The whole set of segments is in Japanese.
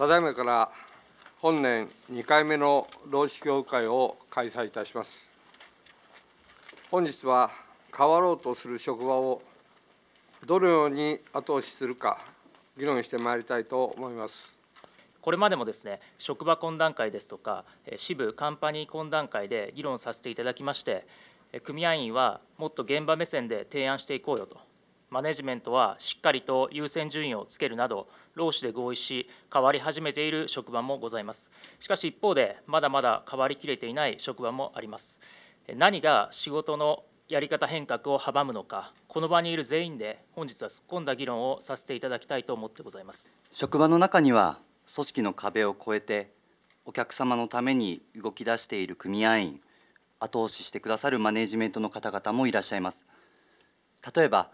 ただいまから本年2回目の労使協会を開催いたします本日は変わろうとする職場をどのように後押しするか議論してまいりたいと思いますこれまでもですね職場懇談会ですとか支部カンパニー懇談会で議論させていただきまして組合員はもっと現場目線で提案していこうよとマネジメントはしっかりと優先順位をつけるなど労使で合意し変わり始めている職場もございますしかし一方でまだまだ変わりきれていない職場もあります何が仕事のやり方変革を阻むのかこの場にいる全員で本日は突っ込んだ議論をさせていただきたいと思ってございます職場の中には組織の壁を越えてお客様のために動き出している組合員後押ししてくださるマネジメントの方々もいらっしゃいます例えば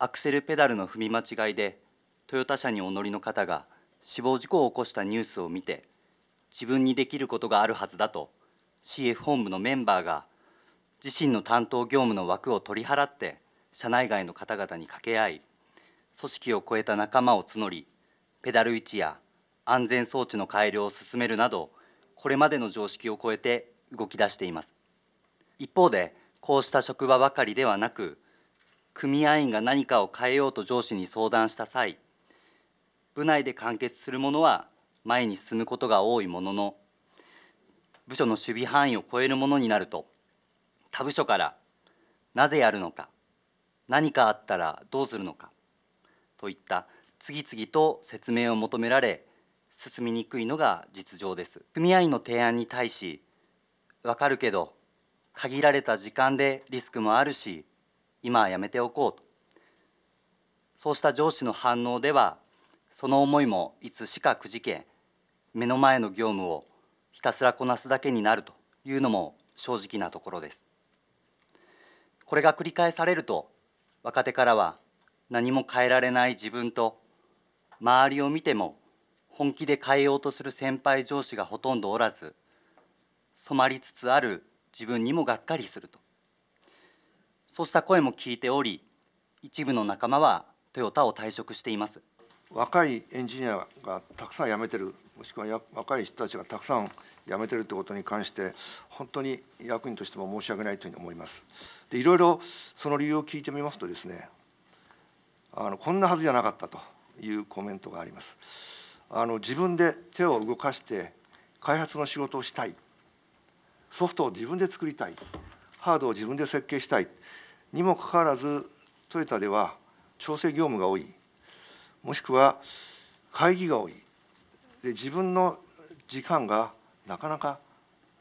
アクセルペダルの踏み間違いでトヨタ車にお乗りの方が死亡事故を起こしたニュースを見て自分にできることがあるはずだと CF 本部のメンバーが自身の担当業務の枠を取り払って社内外の方々に掛け合い組織を超えた仲間を募りペダル位置や安全装置の改良を進めるなどこれまでの常識を超えて動き出しています一方でこうした職場ばかりではなく組合員が何かを変えようと上司に相談した際部内で完結するものは前に進むことが多いものの部署の守備範囲を超えるものになると他部署から「なぜやるのか」「何かあったらどうするのか」といった次々と説明を求められ進みにくいのが実情です組合員の提案に対し「わかるけど限られた時間でリスクもあるし今はやめておこうとそうした上司の反応ではその思いもいつしかくじけ目の前の業務をひたすらこなすだけになるというのも正直なところですこれが繰り返されると若手からは何も変えられない自分と周りを見ても本気で変えようとする先輩上司がほとんどおらず染まりつつある自分にもがっかりするとそうした声も聞いており一部の仲間はトヨタを退職しています若いエンジニアがたくさん辞めてるもしくは若い人たちがたくさん辞めてるってことに関して本当に役員としても申し訳ないというふうに思いますでいろいろその理由を聞いてみますとですねあのこんなはずじゃなかったというコメントがありますあの自分で手を動かして開発の仕事をしたいソフトを自分で作りたいハードを自分で設計したいにもかかわらず、トヨタでは調整業務が多い、もしくは会議が多い、で自分の時間がなかなか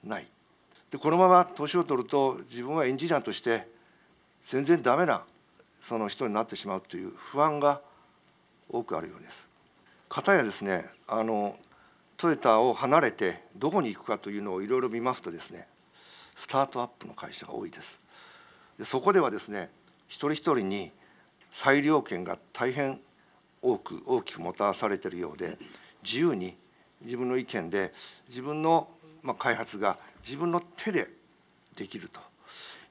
ない。でこのまま年を取ると自分はエンジニアとして全然ダメなその人になってしまうという不安が多くあるようです。かたやですねあのトヨタを離れてどこに行くかというのをいろいろ見ますとですねスタートアップの会社が多いです。そこではですね一人一人に裁量権が大変多く大きくもたされているようで自由に自分の意見で自分の、まあ、開発が自分の手でできると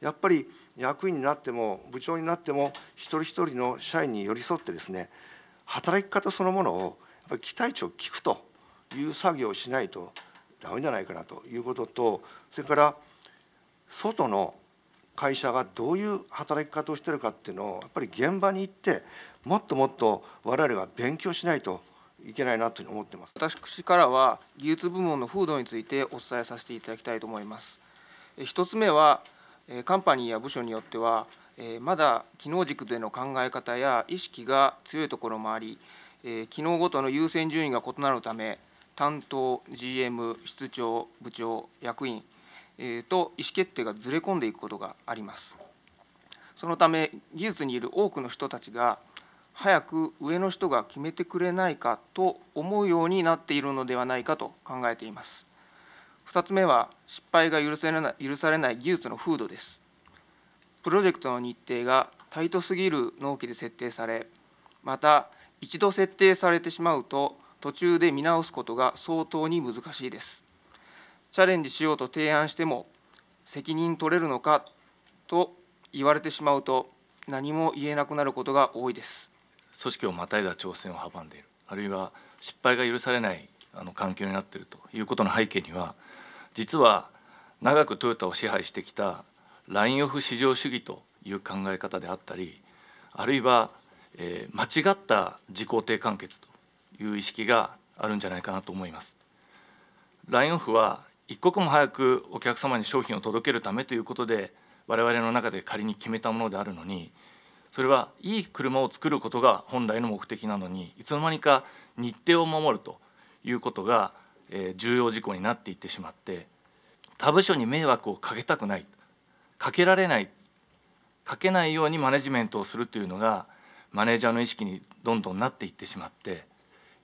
やっぱり役員になっても部長になっても一人一人の社員に寄り添ってですね働き方そのものをやっぱ期待値を聞くという作業をしないとダメじゃないかなということとそれから外の会社がどういう働き方をしてるかっていうのをやっぱり現場に行ってもっともっと我々が勉強しないといけないなと思ってます私からは技術部門の風土についてお伝えさせていただきたいと思います一つ目はカンパニーや部署によってはまだ機能軸での考え方や意識が強いところもあり機能ごとの優先順位が異なるため担当 GM 室長部長役員と意思決定がずれ込んでいくことがあります。そのため技術にいる多くの人たちが早く上の人が決めてくれないかと思うようになっているのではないかと考えています。2つ目は失敗が許せな許されない技術の風土です。プロジェクトの日程がタイトすぎる納期で設定されまた一度設定されてしまうと途中で見直すことが相当に難しいです。チャレンジしようと提案しても責任取れるのかと言われてしまうと何も言えなくなることが多いです組織をまたいだ挑戦を阻んでいるあるいは失敗が許されないあの環境になっているということの背景には実は長くトヨタを支配してきたラインオフ市場主義という考え方であったりあるいは、えー、間違った自己定完結という意識があるんじゃないかなと思います。ラインオフは一刻も早くお客様に商品を届けるためということで我々の中で仮に決めたものであるのにそれはいい車を作ることが本来の目的なのにいつの間にか日程を守るということが重要事項になっていってしまって他部署に迷惑をかけたくないかけられないかけないようにマネジメントをするというのがマネージャーの意識にどんどんなっていってしまって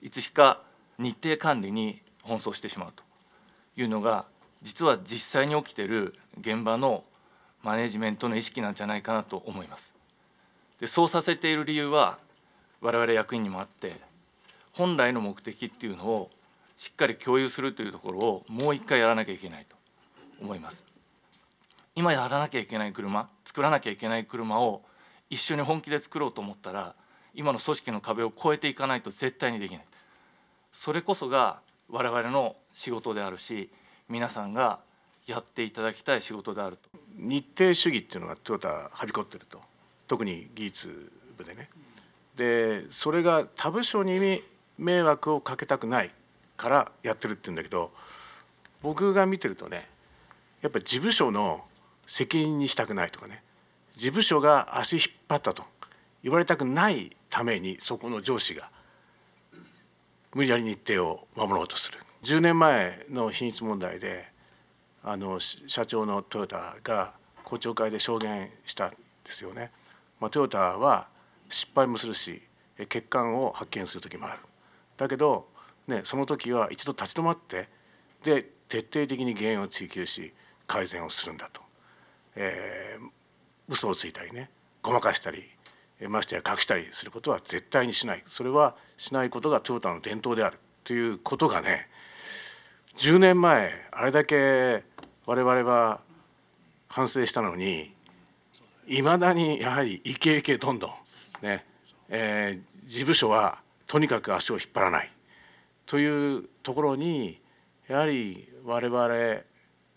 いつしか日程管理に奔走してしまうと。いうのが実は実際に起きてる現場のマネジメントの意識なんじゃないかなと思います。でそうさせている理由は我々役員にもあって本来の目的っていうのをしっかり共有するというところをもう一回やらなきゃいけないと思います。今やらなきゃいけない車作らなきゃいけない車を一緒に本気で作ろうと思ったら今の組織の壁を越えていかないと絶対にできないそれこそが我々の仕事であるし皆さんがやっていただきたい仕事であると日程主義っていうのがトヨタはびこってると特に技術部でねでそれが他部署に迷惑をかけたくないからやってるって言うんだけど僕が見てるとねやっぱり事務所の責任にしたくないとかね事務所が足引っ張ったと言われたくないためにそこの上司が無理やり日程を守ろうとする10年前の品質問題であの社長のトヨタが公聴会で証言したんですよね。まあ、トヨタは失敗もするし欠陥を発見する時もある。だけど、ね、その時は一度立ち止まってで徹底的に原因を追求し改善をするんだと、えー、嘘をついたりねごまかしたりましてや隠したりすることは絶対にしないそれはしないことがトヨタの伝統であるということがね10年前あれだけ我々は反省したのにいまだにやはりイケイケどんどんねえー、事務所はとにかく足を引っ張らないというところにやはり我々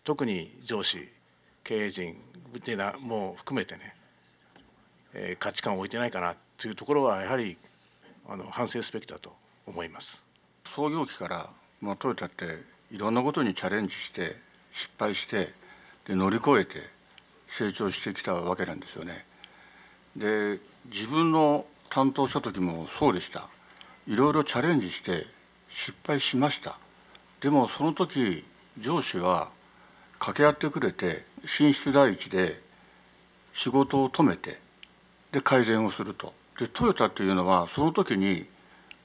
特に上司経営陣のは、もう含めてね、えー、価値観を置いてないかなというところはやはりあの反省すべきだと思います。創業期から、まあ、トヨタっていろんなことにチャレンジして失敗してで乗り越えて成長してきたわけなんですよね。で自分の担当した時もそうでしたいろいろチャレンジして失敗しましたでもその時上司は掛け合ってくれて進出第一で仕事を止めてで改善をするとでトヨタっていうのはその時に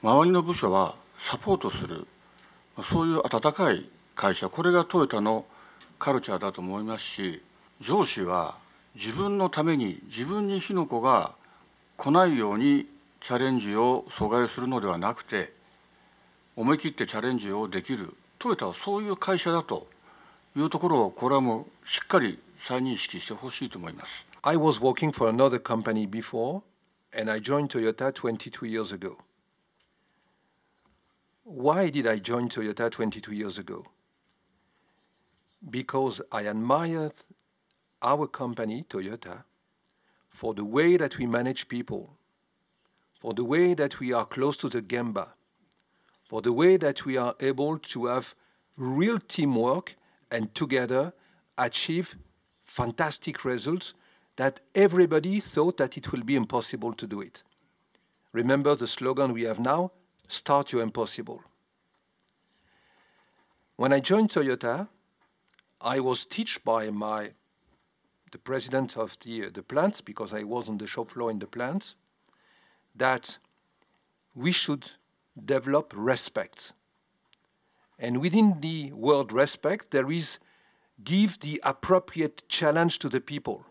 周りの部署はサポートするそういう温かい会社これがトヨタのカルチャーだと思いますし上司は自分のために自分に火の粉が来ないようにチャレンジを阻害するのではなくて思い切ってチャレンジをできるトヨタはそういう会社だというところをこれはもうしっかり再認識してほしいと思います。I was working for another company before and I joined Toyota 22 years ago. Why did I join Toyota 22 years ago? Because I admired our company, Toyota, for the way that we manage people, for the way that we are close to the Gemba, for the way that we are able to have real teamwork and together achieve fantastic results that everybody thought that it will be impossible to do it. Remember the slogan we have now, start your impossible. When I joined Toyota, I was taught by my the president of the, uh, the plant, because I was on the shop floor in the plant, that we should develop respect. And within the word respect, there is give the appropriate challenge to the people,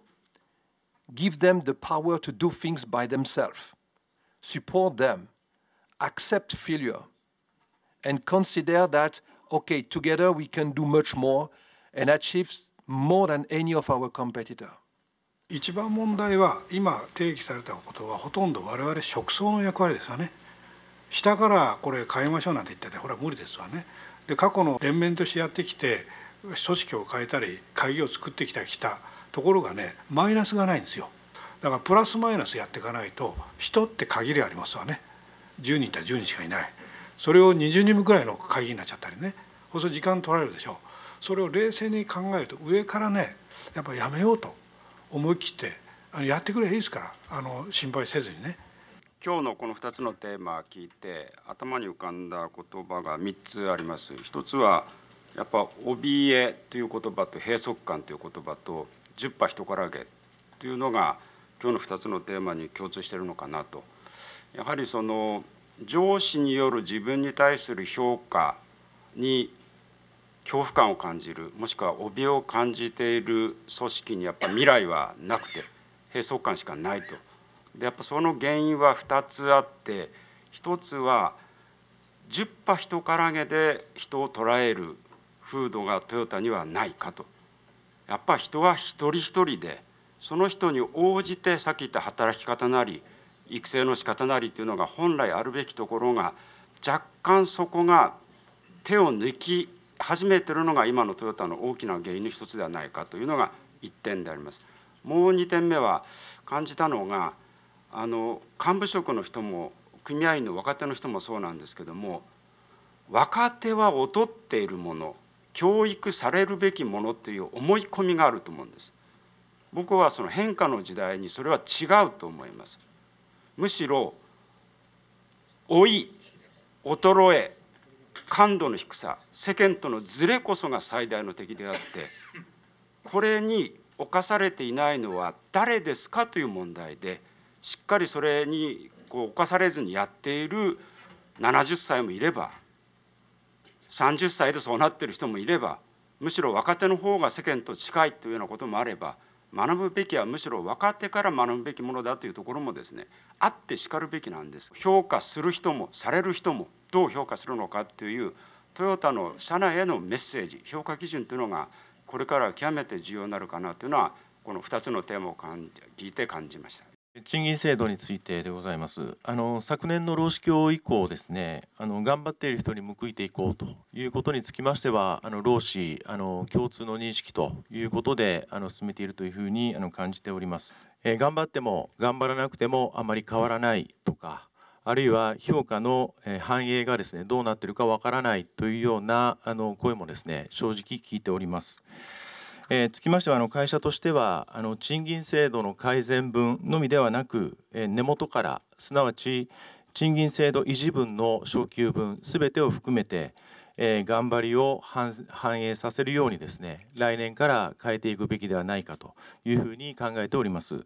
give them the power to do things by themselves, support them, accept failure and consider that, okay, together we can do much more and achieve more than any of our competitor. 一番問題は今定義されたことはほとんど我々食草の役割ですよね下からこれ変えましょうなんて言っててほら無理ですわねで過去の連綿としてやってきて組織を変えたり会議を作ってきたしたところがねマイナスがないんですよだからプラスマイナスやっていかないと人って限りありますわね10人いたら10人しかいないそれを20人くらいの会議になっちゃったりねそうすると時間取られるでしょそれを冷静に考えると上からねやっぱやめようと思い切ってあのやってくれいいですからあの心配せずにね。今日のこの2つのテーマ聞いて頭に浮かんだ言葉が3つあります。一つはやっぱ怯えという言葉と閉塞感という言葉と十波人からげというのが今日の2つのテーマに共通しているのかなと。やはりその上司による自分に対する評価に恐怖感を感じるもしくは怯えを感じている組織にやっぱ未来はなくて閉塞感しかないと。でやっぱその原因は2つあって1つは10波人からげで人を捉える風土がトヨタにはないかと。やっぱ人は一人一人でその人に応じてさっき言った働き方なり育成の仕方なりというのが本来あるべきところが若干そこが手を抜き始めてるのが今のトヨタの大きな原因の一つではないかというのが1点であります。もう2点目は感じたのがあの幹部職の人も組合員の若手の人もそうなんですけども若手は劣っているもの教育されるべきものという思い込みがあると思うんです。僕はその変化の時代にそれは違うと思います。むしろ老い衰え感度の低さ世間とのずれこそが最大の敵であってこれに侵されていないのは誰ですかという問題でしっかりそれにこう侵されずにやっている70歳もいれば30歳でそうなってる人もいればむしろ若手の方が世間と近いというようなこともあれば学ぶべきはむしろ分かってから学ぶべきものだというところもですねあってしかるべきなんです評価する人もされる人もどう評価するのかというトヨタの社内へのメッセージ評価基準というのがこれから極めて重要になるかなというのはこの2つのテーマを聞いて感じました。賃金制度についてでございます。あの昨年の労使協以降ですね、あの頑張っている人に報いていこうということにつきましては、あの労使あの共通の認識ということであの進めているというふうにあの感じております。えー、頑張っても頑張らなくてもあまり変わらないとか。あるいは評価の反映がですねどうなっているかわからないというようなあの声もですね正直聞いております。えー、つきましてはあの会社としてはあの賃金制度の改善分のみではなく、えー、根元からすなわち賃金制度維持分の昇給分すべてを含めて、えー、頑張りを反映させるようにですね来年から変えていくべきではないかというふうに考えております。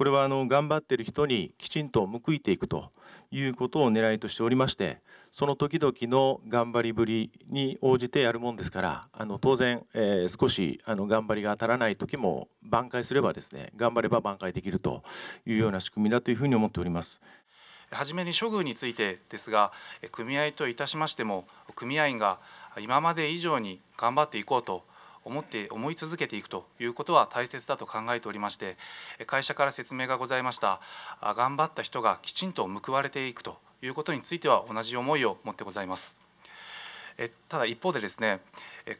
これはあの頑張ってる人にきちんと報いていくということを狙いとしておりましてその時々の頑張りぶりに応じてやるもんですからあの当然、え少しあの頑張りが当たらない時も挽回すればですね頑張れば挽回できるというような仕組みだというふうに思っております。はじめに処遇についてですが組合といたしましても組合員が今まで以上に頑張っていこうと思って思い続けていくということは大切だと考えておりまして会社から説明がございました頑張った人がきちんと報われていくということについては同じ思いを持ってございます。ただ一方でですね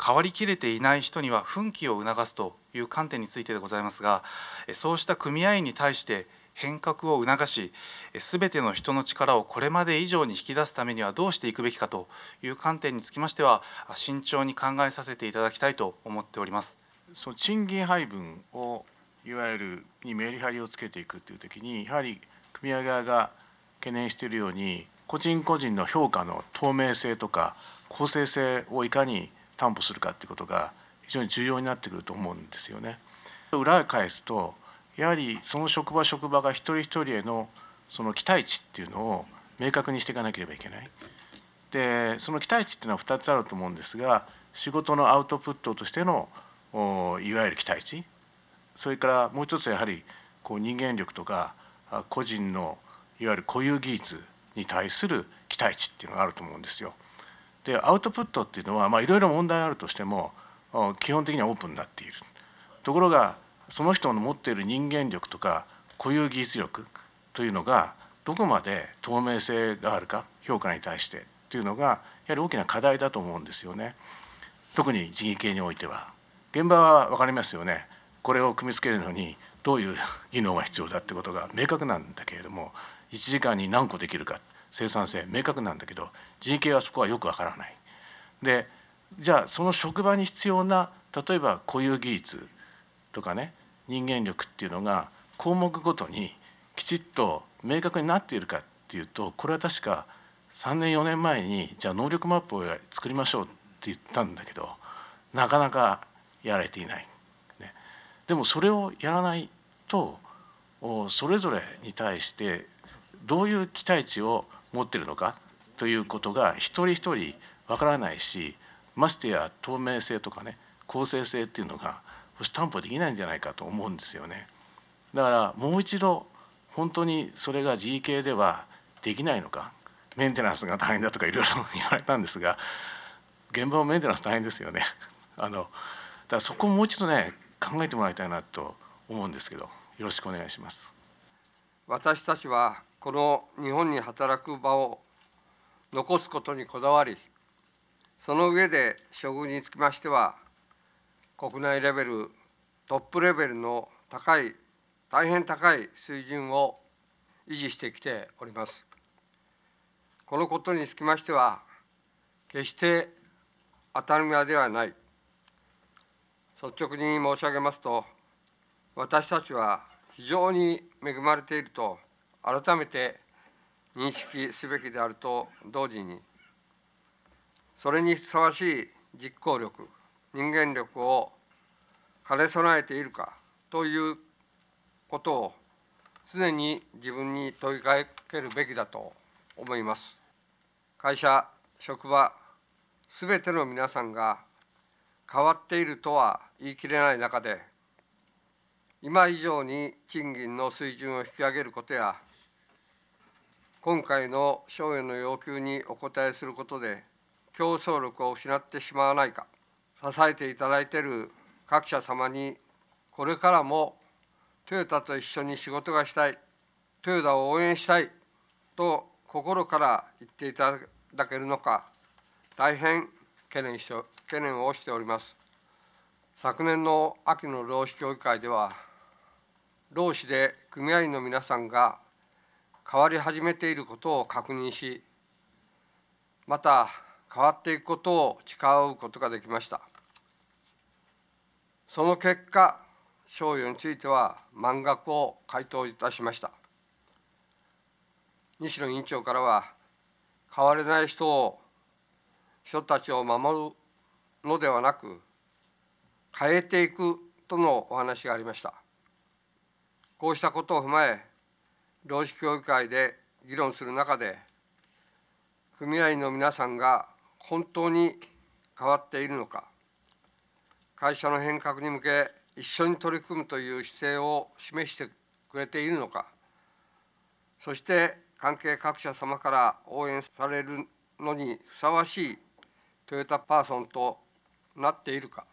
変わりきれていない人には奮起を促すという観点についてでございますがそうした組合員に対して変革を促し全ての人の力をこれまで以上に引き出すためにはどうしていくべきかという観点につきましては慎重に考えさせていただきたいと思っております。その賃金配分をいわゆるにメリハリをつけていくという時にやはり組合側が懸念しているように個人個人の評価の透明性とか公正性をいかに担保するかということが非常に重要になってくると思うんですよね。裏返すとやはりその職場職場が一人一人へのその期待値っていうのを明確にしていかなければいけない。でその期待値っていうのは2つあると思うんですが仕事のアウトプットとしてのいわゆる期待値それからもう一つはやはりこう人間力とか個人のいわゆる固有技術に対する期待値っていうのがあると思うんですよ。でアウトプットっていうのはいろいろ問題あるとしても基本的にはオープンになっている。ところがその人の持っている人間力とか固有技術力というのがどこまで透明性があるか評価に対してというのがやはり大きな課題だと思うんですよね。特に地域系においては現場は分かりますよねこれを組みつけるのにどういう技能が必要だってことが明確なんだけれども1時間に何個できるか生産性明確なんだけど地域系はそこはよく分からない。でじゃあその職場に必要な例えば固有技術とかね人間力っていうのが項目ごとにきちっと明確になっているかっていうとこれは確か3年4年前にじゃあ能力マップを作りましょうって言ったんだけどなかなかやられていない。ね、でもそれをやらないとそれぞれに対してどういう期待値を持ってるのかということが一人一人わからないしましてや透明性とかね公正性っていうのが保守担保できないんじゃないかと思うんですよね。だからもう一度本当にそれが GK ではできないのかメンテナンスが大変だとかいろいろ言われたんですが現場もメンテナンス大変ですよね。あのだからそこをもう一度ね考えてもらいたいなと思うんですけどよろしくお願いします。私たちはこの日本に働く場を残すことにこだわりその上で処遇につきましては国内レベルトップレベルの高い大変高い水準を維持してきております。このことにつきましては決して当たり前ではない率直に申し上げますと私たちは非常に恵まれていると改めて認識すべきであると同時にそれにふさわしい実行力人間力を兼ね備えているかということを常に自分に問いかけるべきだと思います会社職場すべての皆さんが変わっているとは言い切れない中で今以上に賃金の水準を引き上げることや今回の省への要求にお答えすることで競争力を失ってしまわないか支えていただいている各社様にこれからもトヨタと一緒に仕事がしたいトヨタを応援したいと心から言っていただけるのか大変懸念して懸念をしております昨年の秋の労使協議会では労使で組合員の皆さんが変わり始めていることを確認しまた変わっていくことを誓うことができましたその結果賞与については満額を回答いたしました西野委員長からは変われない人を人たちを守るのではなく変えていくとのお話がありましたこうしたことを踏まえ労使協議会で議論する中で組合員の皆さんが本当に変わっているのか会社の変革に向け一緒に取り組むという姿勢を示してくれているのかそして関係各社様から応援されるのにふさわしいトヨタパーソンとなっているか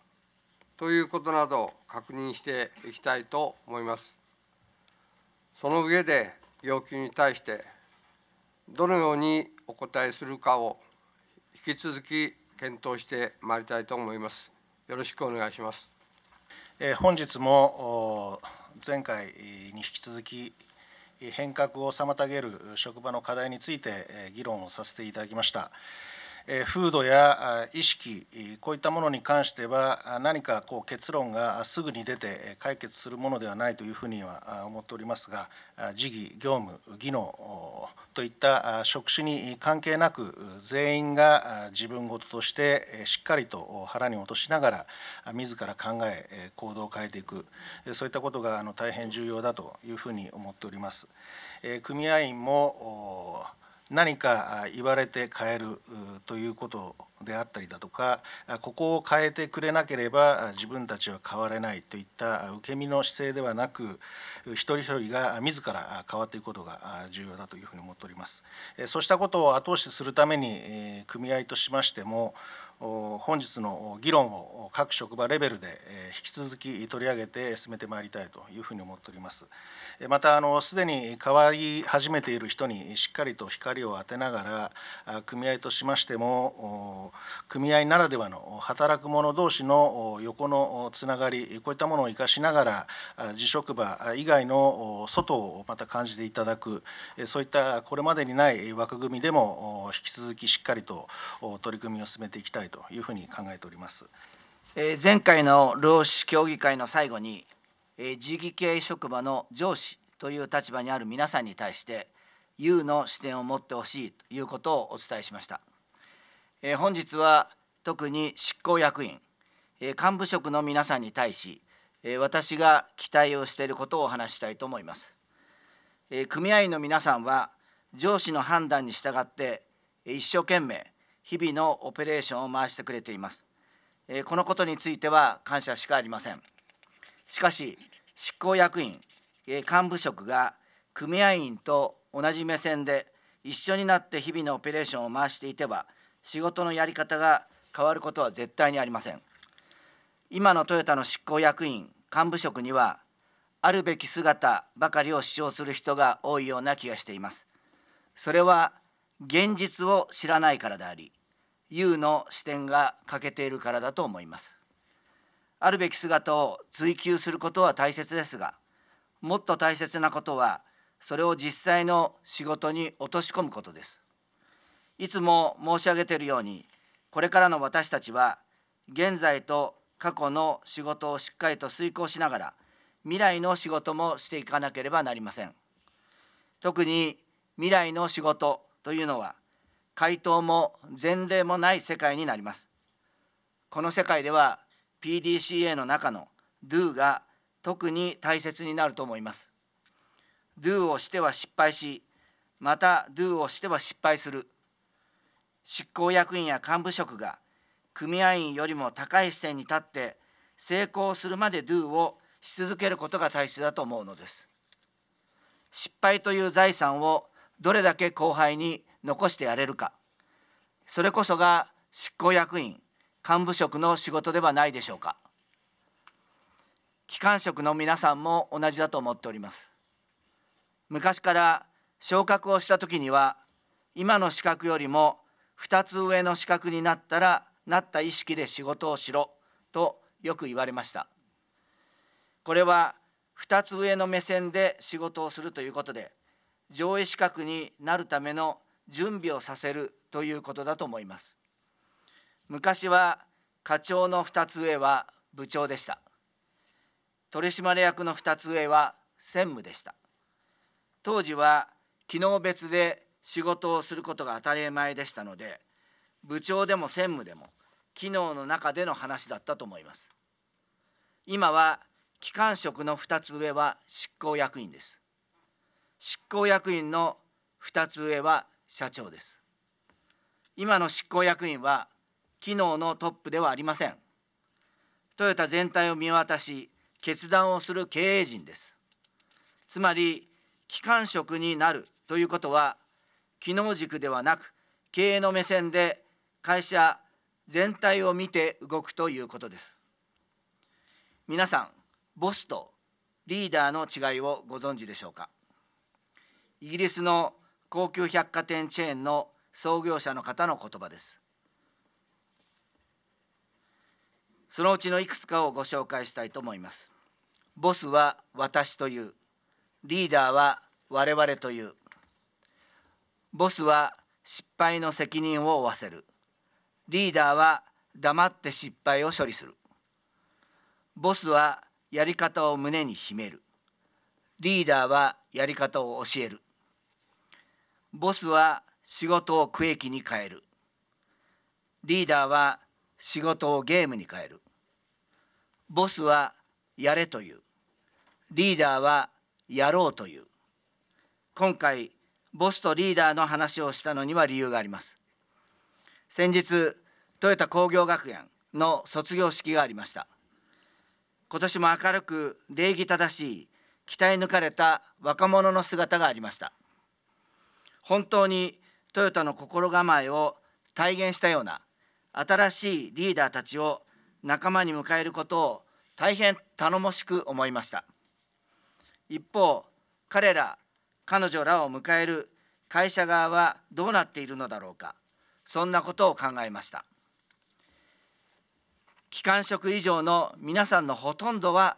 ということなど確認していきたいと思います。その上で要求に対してどのようにお答えするかを引き続き検討してまいりたいと思います。よろしくお願いします。本日も前回に引き続き変革を妨げる職場の課題について議論をさせていただきました。風土や意識こういったものに関しては何かこう結論がすぐに出て解決するものではないというふうには思っておりますが事義業務技能といった職種に関係なく全員が自分事としてしっかりと腹に落としながら自ら考え行動を変えていくそういったことが大変重要だというふうに思っております。組合員も何か言われて変えるということであったりだとかここを変えてくれなければ自分たちは変われないといった受け身の姿勢ではなく一人一人が自ら変わっていくことが重要だというふうに思っております。そうしたことを後押しするために組合としましても本日の議論を各職場レベルで引き続き取り上げて進めてまいりたいというふうに思っておりますまたすでに変わり始めている人にしっかりと光を当てながら組合としましても組合ならではの働く者同士の横のつながりこういったものを生かしながら自職場以外の外をまた感じていただくそういったこれまでにない枠組みでも引き続きしっかりと取り組みを進めていきたいいというふうに考えております。え前回の労使協議会の最後に、え地域系職場の上司という立場にある皆さんに対して U の視点を持ってほしいということをお伝えしました。え本日は特に執行役員、え幹部職の皆さんに対し、え私が期待をしていることをお話したいと思います。え組合員の皆さんは上司の判断に従って一生懸命日々のオペレーションを回してくれていますこのことについては感謝しかありませんしかし執行役員幹部職が組合員と同じ目線で一緒になって日々のオペレーションを回していては仕事のやり方が変わることは絶対にありません今のトヨタの執行役員幹部職にはあるべき姿ばかりを主張する人が多いような気がしていますそれは現実を知らないからであり U の視点が欠けているからだと思いますあるべき姿を追求することは大切ですがもっと大切なことはそれを実際の仕事に落とし込むことですいつも申し上げているようにこれからの私たちは現在と過去の仕事をしっかりと遂行しながら未来の仕事もしていかなければなりません特に未来の仕事というのは回答も前例もない世界になりますこの世界では PDCA の中の Do が特に大切になると思います Do をしては失敗しまた Do をしては失敗する執行役員や幹部職が組合員よりも高い視点に立って成功するまで Do をし続けることが大切だと思うのです失敗という財産をどれだけ後輩に残してやれるかそれこそが執行役員幹部職の仕事ではないでしょうか機関職の皆さんも同じだと思っております昔から昇格をした時には今の資格よりも2つ上の資格になったらなった意識で仕事をしろとよく言われましたこれは2つ上の目線で仕事をするということで上位資格になるための準備をさせるということだと思います昔は課長の2つ上は部長でした取締役の2つ上は専務でした当時は機能別で仕事をすることが当たり前でしたので部長でも専務でも機能の中での話だったと思います今は機関職の2つ上は執行役員です執行役員の2つ上は社長です今の執行役員は機能のトップではありませんトヨタ全体を見渡し決断をする経営陣ですつまり機関職になるということは機能軸ではなく経営の目線で会社全体を見て動くということです皆さんボスとリーダーの違いをご存知でしょうかイギリスの高級百貨店チェーンの創業者の方の言葉ですそのうちのいくつかをご紹介したいと思いますボスは私というリーダーは我々というボスは失敗の責任を負わせるリーダーは黙って失敗を処理するボスはやり方を胸に秘めるリーダーはやり方を教えるボスは仕事を区域に変えるリーダーは仕事をゲームに変えるボスはやれというリーダーはやろうという今回ボスとリーダーの話をしたのには理由があります先日トヨタ工業学園の卒業式がありました今年も明るく礼儀正しい鍛え抜かれた若者の姿がありました本当にトヨタの心構えを体現したような新しいリーダーたちを仲間に迎えることを大変頼もしく思いました一方彼ら彼女らを迎える会社側はどうなっているのだろうかそんなことを考えました機関職以上の皆さんのほとんどは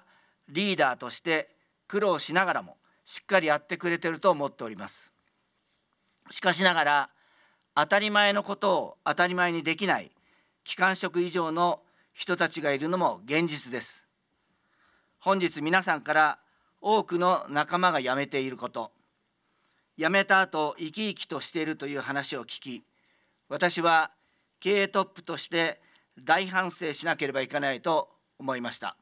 リーダーとして苦労しながらもしっかりやってくれてると思っておりますしかしながら当たり前のことを当たり前にできない機関職以上の人たちがいるのも現実です本日皆さんから多くの仲間が辞めていること辞めた後生き生きとしているという話を聞き私は経営トップとして大反省しなければいけないと思いました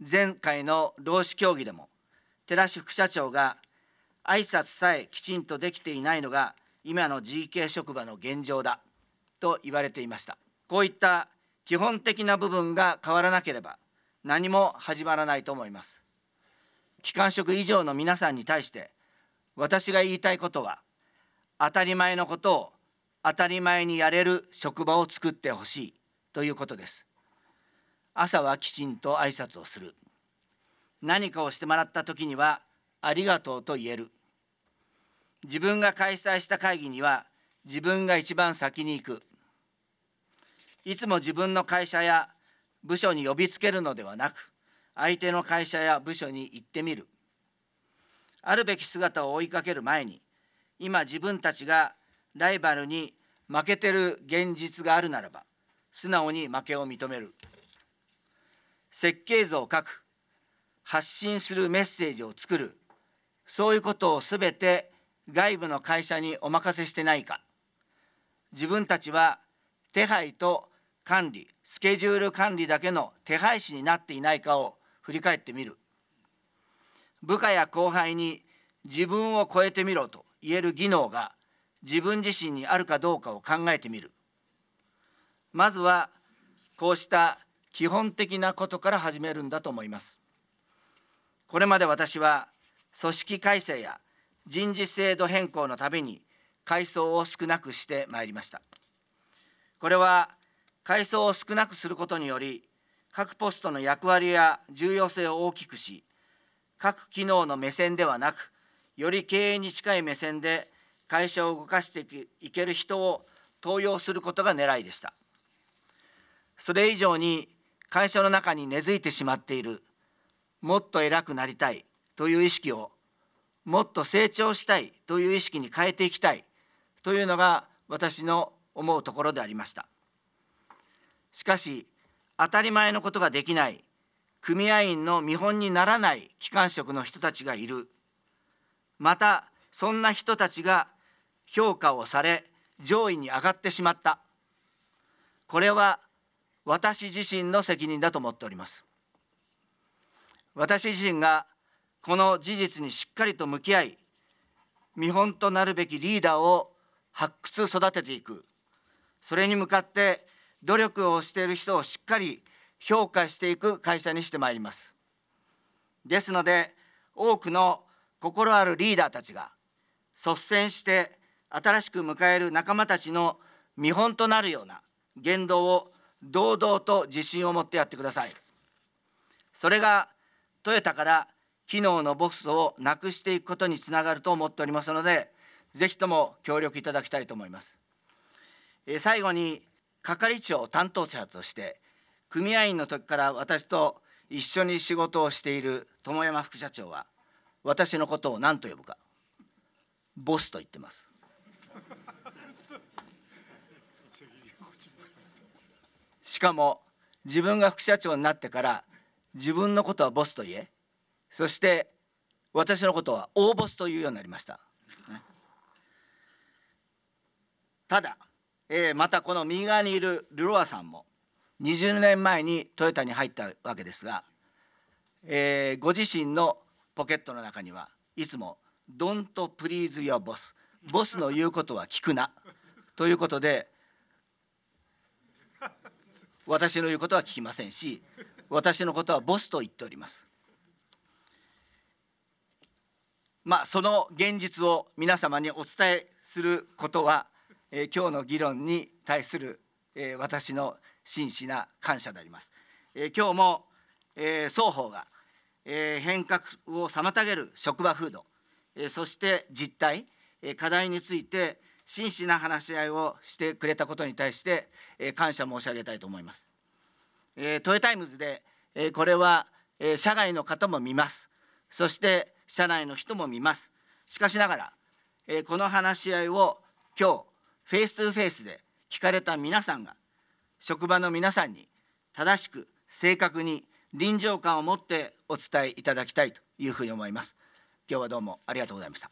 前回の労使協議でも寺師副社長が挨拶さえきちんとできていないのが今の GK 職場の現状だと言われていましたこういった基本的な部分が変わらなければ何も始まらないと思います機関職以上の皆さんに対して私が言いたいことは当たり前のことを当たり前にやれる職場を作ってほしいということです朝はきちんと挨拶をする何かをしてもらった時にはありがとうと言える自分が開催した会議には自分が一番先に行くいつも自分の会社や部署に呼びつけるのではなく相手の会社や部署に行ってみるあるべき姿を追いかける前に今自分たちがライバルに負けてる現実があるならば素直に負けを認める設計図を書く発信するメッセージを作るそういうことをすべて外部の会社にお任せしてないか自分たちは手配と管理スケジュール管理だけの手配師になっていないかを振り返ってみる部下や後輩に自分を超えてみろと言える技能が自分自身にあるかどうかを考えてみるまずはこうした基本的なことから始めるんだと思いますこれまで私は組織改正や人事制度変更のたびに階層を少なくしてまいりましたこれは階層を少なくすることにより各ポストの役割や重要性を大きくし各機能の目線ではなくより経営に近い目線で会社を動かしていける人を登用することが狙いでしたそれ以上に会社の中に根付いてしまっているもっと偉くなりたいという意識をもっと成長したいという意識に変えていきたいというのが私の思うところでありましたしかし当たり前のことができない組合員の見本にならない機関職の人たちがいるまたそんな人たちが評価をされ上位に上がってしまったこれは私自身の責任だと思っております私自身がこの事実にしっかりと向き合い見本となるべきリーダーを発掘育てていくそれに向かって努力をしている人をしっかり評価していく会社にしてまいりますですので多くの心あるリーダーたちが率先して新しく迎える仲間たちの見本となるような言動を堂々と自信を持ってやってくださいそれがトヨタから機能のボスをなくしていくことにつながると思っておりますのでぜひとも協力いただきたいと思います。え最後に係長担当者として組合員の時から私と一緒に仕事をしている友山副社長は私のことを何と呼ぶかボスと言ってます。しかも自分が副社長になってから自分のことはボスと言えそして私のことは大ボスというようになりました。ただ、えー、またこの右側にいるルロアさんも20年前にトヨタに入ったわけですが、えー、ご自身のポケットの中にはいつも「Don't please your boss」「ボスの言うことは聞くな」ということで私の言うことは聞きませんし私のことはボスと言っております。まあ、その現実を皆様にお伝えすることは、えー、今日の議論に対する、えー、私の真摯な感謝であります。えー、今日も、えー、双方が、えー、変革を妨げる職場風土、えー、そして実態、えー、課題について真摯な話し合いをしてくれたことに対して、えー、感謝申し上げたいと思います。えー、トヨタイムズで、えー、これは、えー、社外の方も見ます。そして、社内の人も見ます。しかしながら、えー、この話し合いを今日フェイス2フェイスで聞かれた皆さんが職場の皆さんに正しく正確に臨場感を持ってお伝えいただきたいというふうに思います。今日はどうもありがとうございました。